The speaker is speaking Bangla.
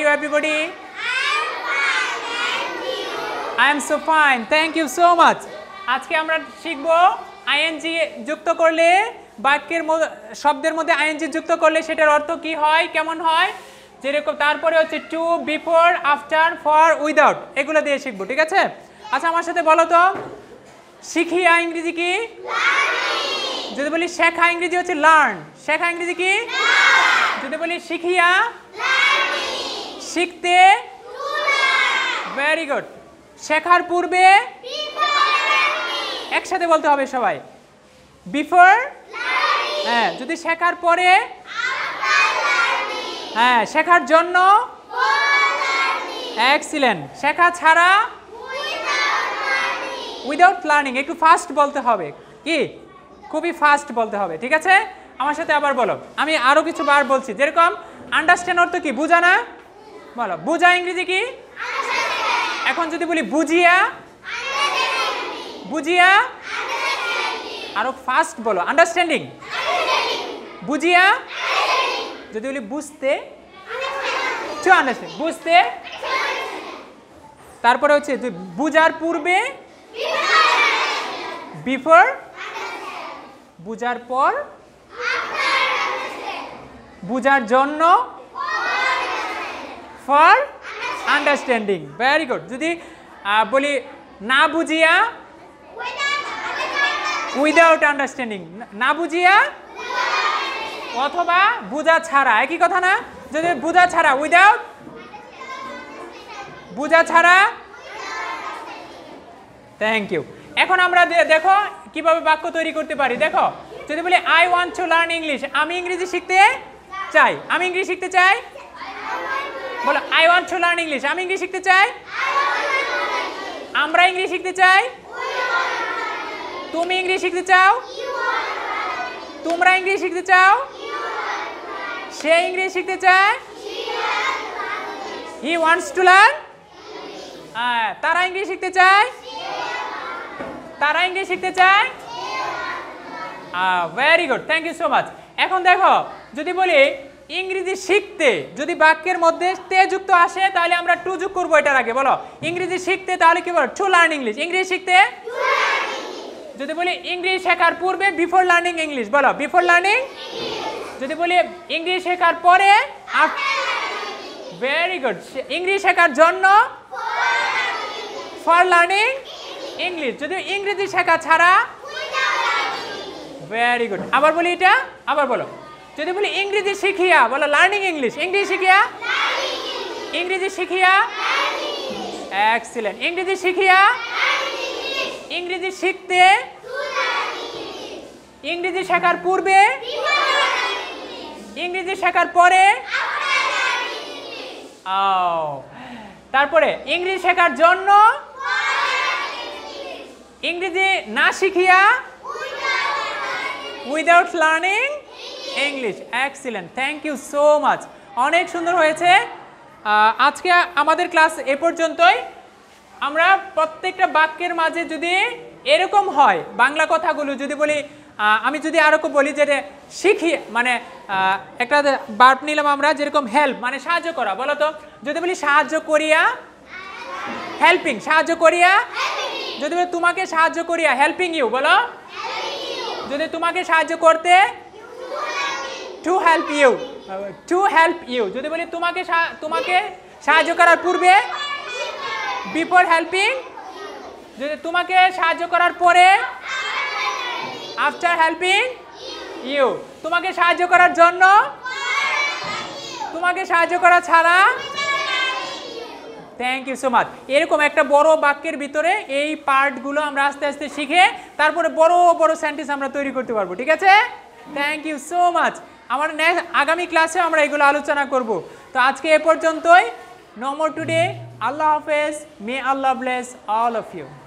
you everybody? I am so fine. Thank you so much. আজকে আমরা শিখব আইএনজি যুক্ত করলে বাক্যের শব্দের মধ্যে আইএনজি যুক্ত করলে সেটার অর্থ কি হয় কেমন হয় যেরকম তারপরে হচ্ছে to before after for without এগুলো দিয়ে শিখবো ঠিক আছে আচ্ছা আমার সাথে বলো তো শিখিয়া ইংরেজি কি যদি বলি শেখা ইংরেজি হচ্ছে লার্ন শেখা ইংরেজি কি যদি বলি শিখিয়া শিখতে ভেরি গুড শেখার পূর্বে একসাথে বলতে হবে সবাই বিফোর হ্যাঁ যদি শেখার পরে হ্যাঁ শেখার জন্য এক্সিলেন্ট শেখা ছাড়া উইদাউট লার্নিং একটু ফাস্ট বলতে হবে কি খুবই ফাস্ট বলতে হবে ঠিক আছে আমার সাথে আবার বলো আমি আরও কিছু বার বলছি যেরকম আন্ডারস্ট্যান্ড অর্থ কি বোঝা না বলো বুঝা ইংরেজি কি এখন যদি বলি বুঝিয়া বুঝিয়া আরো ফাস্ট বলো আন্ডারস্ট্যান্ডিং বুঝিয়া যদি বলি বুঝতে বুঝতে তারপরে হচ্ছে বুঝার পূর্বে বিফোর বুঝার পর বুঝার জন্য ফর আন্ডারস্ট্যান্ডিং ভেরি গুড যদি বলি না বুঝিয়া উইদাউট আন্ডারস্ট্যান্ডিং না বুঝিয়া অথবা বুঝা ছাড়া একই কথা না যদি বুঝা ছাড়া উইদাউট বুঝা ছাড়া থ্যাংক ইউ এখন আমরা দেখো কিভাবে বাক্য তৈরি করতে পারি দেখো যদি বলি I want to learn English আমি ইংরেজি শিখতে চাই আমি ইংরেজি শিখতে চাই বলো I want to learn English আমি ইংলিশ শিখতে চাই আমরা ইংলিশ শিখতে চাই তুমি ইংলিশ শিখতে চাও তোমরা ইংলিশ শিখতে চাও সে ইংলিশ শিখতে চায় হি ওয়ান্টস টু লার্ন হ্যাঁ তারা ইংলিশ শিখতে চায় তারা ইংলিশ শিখতে চায় very good thank you so much এখন দেখো যদি বলি ইংরেজি শিখতে যদি বাক্যের মধ্যে তে যুক্ত আসে তাহলে আমরা টু যুগ করবো এটার আগে বলো ইংরেজি শিখতে তাহলে কি বলো টু লার্ন ইংলিশ ইংরেজি শিখতে যদি বলি ইংরেজি শেখার পূর্বে বিফোর লার্নিং ইংলিশ বলো বিফোর লার্নিং যদি বলি ইংরেজি শেখার পরে ভেরি গুড ইংরেজি শেখার জন্য ফর লার্নিং ইংলিশ যদি ইংরেজি শেখা ছাড়া ভেরি গুড আবার বলি এটা আবার বলো যদি বলি ইংরেজি শিখিয়া বলো লার্নিং ইংলিশ ইংরেজি শিখিয়া ইংরেজি শিখিয়া এক্সিলেন্ট ইংরেজি শিখিয়া ইংরেজি শিখতে ইংরেজি শেখার পূর্বে ইংরেজি শেখার পরে oh. তারপরে ইংরেজি শেখার জন্য ইংরেজি না শিখিয়া without learning English excellent thank you so much অনেক সুন্দর হয়েছে আজকে আমাদের ক্লাস এ পর্যন্তই আমরা প্রত্যেকটা বাক্যের মাঝে যদি এরকম হয় বাংলা কথাগুলো যদি বলি আমি যদি আরও বলি যে শিখি মানে একটা বার্প নিলাম আমরা যেরকম হেল্প মানে সাহায্য করা বলো তো যদি বলি সাহায্য করিয়া হেল্পিং সাহায্য করিয়া যদি বলি তোমাকে সাহায্য করিয়া হেল্পিং ইউ বলো যদি তোমাকে সাহায্য করতে to help you to help you যদি বলি তোমাকে তোমাকে সাহায্য করার পূর্বে বিফোর হেল্পিং যদি তোমাকে সাহায্য করার পরে আফটার হেল্পিং ইউ তোমাকে সাহায্য করার জন্য তোমাকে সাহায্য করা ছাড়া থ্যাংক ইউ সো মাচ এরকম একটা বড় বাক্যের ভিতরে এই পার্টগুলো আমরা আস্তে আস্তে শিখে তারপরে বড় বড় সেন্টেন্স আমরা তৈরি করতে পারবো ঠিক আছে থ্যাংক ইউ সো মাচ আমার আগামী ক্লাসে আমরা এগুলো আলোচনা করব তো আজকে এ পর্যন্তই নম্বর টুডে আল্লাহ হাফেজ may Allah bless all of you